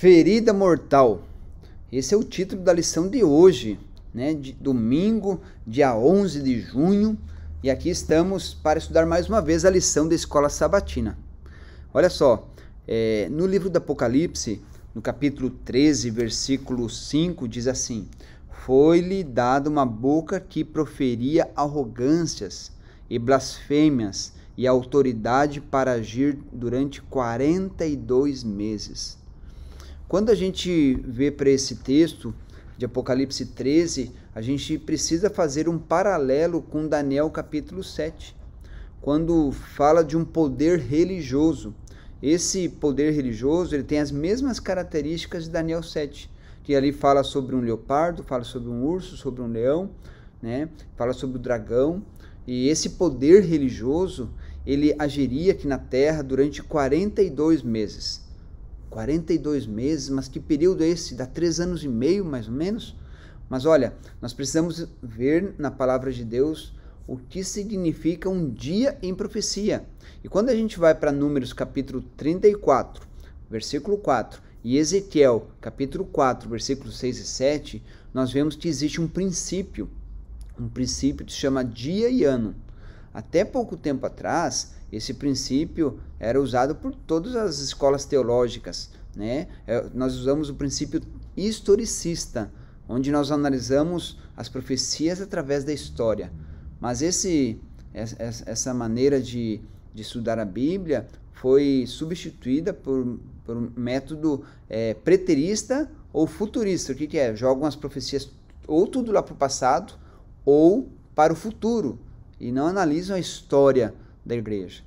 Ferida Mortal. Esse é o título da lição de hoje, né? De domingo, dia 11 de junho, e aqui estamos para estudar mais uma vez a lição da escola sabatina. Olha só, é, no livro do Apocalipse, no capítulo 13, versículo 5, diz assim: Foi-lhe dada uma boca que proferia arrogâncias e blasfêmias e autoridade para agir durante 42 meses. Quando a gente vê para esse texto de Apocalipse 13, a gente precisa fazer um paralelo com Daniel capítulo 7, quando fala de um poder religioso. Esse poder religioso ele tem as mesmas características de Daniel 7, que ali fala sobre um leopardo, fala sobre um urso, sobre um leão, né? fala sobre o dragão. E esse poder religioso ele agiria aqui na terra durante 42 meses. 42 meses, mas que período é esse? Dá três anos e meio, mais ou menos? Mas olha, nós precisamos ver na palavra de Deus o que significa um dia em profecia. E quando a gente vai para Números capítulo 34, versículo 4, e Ezequiel capítulo 4, versículos 6 e 7, nós vemos que existe um princípio. Um princípio que se chama dia e ano. Até pouco tempo atrás, esse princípio era usado por todas as escolas teológicas. Né? É, nós usamos o princípio historicista, onde nós analisamos as profecias através da história. Mas esse, essa maneira de, de estudar a Bíblia foi substituída por, por um método é, preterista ou futurista. O que, que é? Jogam as profecias ou tudo lá para o passado ou para o futuro e não analisam a história da igreja.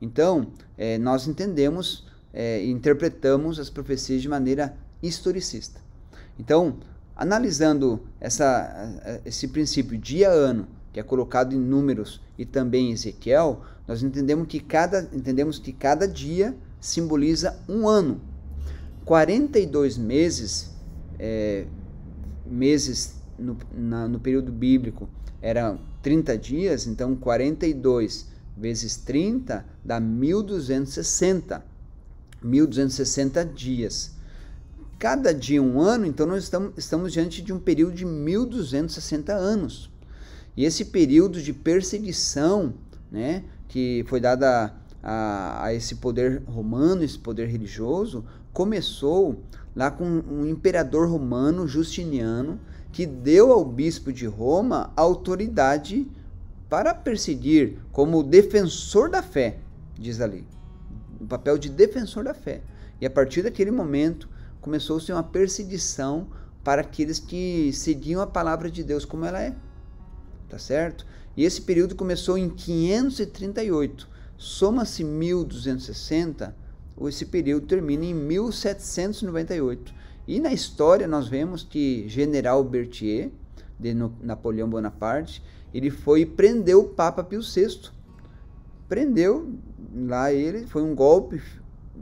Então, é, nós entendemos é, interpretamos as profecias de maneira historicista. Então, analisando essa, esse princípio dia ano, que é colocado em Números e também em Ezequiel, nós entendemos que cada, entendemos que cada dia simboliza um ano. 42 meses, é, meses no, na, no período bíblico, era 30 dias, então 42 vezes 30 dá 1260. 1260 dias. Cada dia um ano, então nós estamos, estamos diante de um período de 1260 anos. E esse período de perseguição, né, que foi dada a, a esse poder romano, esse poder religioso, começou lá com um imperador romano, Justiniano, que deu ao bispo de Roma autoridade para perseguir como defensor da fé, diz ali, o papel de defensor da fé. E a partir daquele momento começou-se uma perseguição para aqueles que seguiam a palavra de Deus como ela é. Tá certo? E esse período começou em 538. Soma-se 1260, esse período termina em 1798. E na história nós vemos que General Berthier, de Napoleão Bonaparte, ele foi e prendeu o Papa Pio VI. Prendeu lá ele, foi um golpe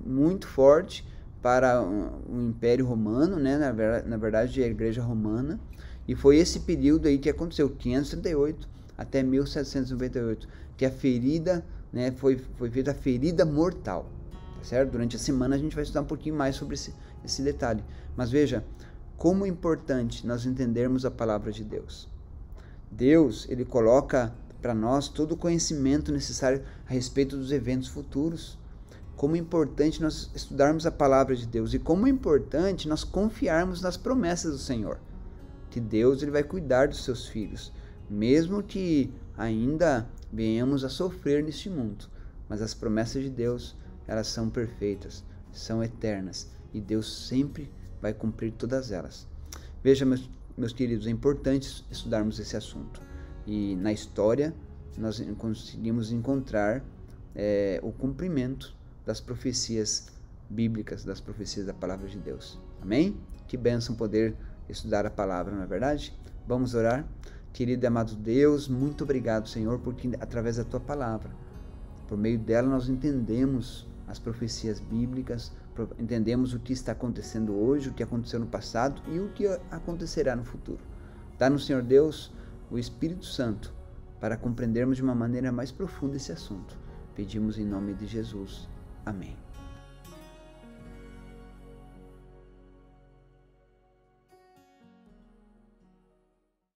muito forte para o Império Romano, né? na, verdade a Igreja Romana, e foi esse período aí que aconteceu, 538 até 1798, que a ferida, né, foi, foi feita a ferida mortal certo? Durante a semana a gente vai estudar um pouquinho mais sobre esse, esse detalhe. Mas veja como é importante nós entendermos a palavra de Deus. Deus, ele coloca para nós todo o conhecimento necessário a respeito dos eventos futuros. Como é importante nós estudarmos a palavra de Deus e como é importante nós confiarmos nas promessas do Senhor. Que Deus ele vai cuidar dos seus filhos, mesmo que ainda venhamos a sofrer neste mundo. Mas as promessas de Deus elas são perfeitas, são eternas e Deus sempre vai cumprir todas elas. Veja, meus, meus queridos, é importante estudarmos esse assunto. E na história nós conseguimos encontrar é, o cumprimento das profecias bíblicas, das profecias da palavra de Deus. Amém? Que bênção poder estudar a palavra, não é verdade? Vamos orar? Querido e amado Deus, muito obrigado, Senhor, porque através da tua palavra, por meio dela nós entendemos as profecias bíblicas, entendemos o que está acontecendo hoje, o que aconteceu no passado e o que acontecerá no futuro. Dá no Senhor Deus o Espírito Santo para compreendermos de uma maneira mais profunda esse assunto. Pedimos em nome de Jesus. Amém.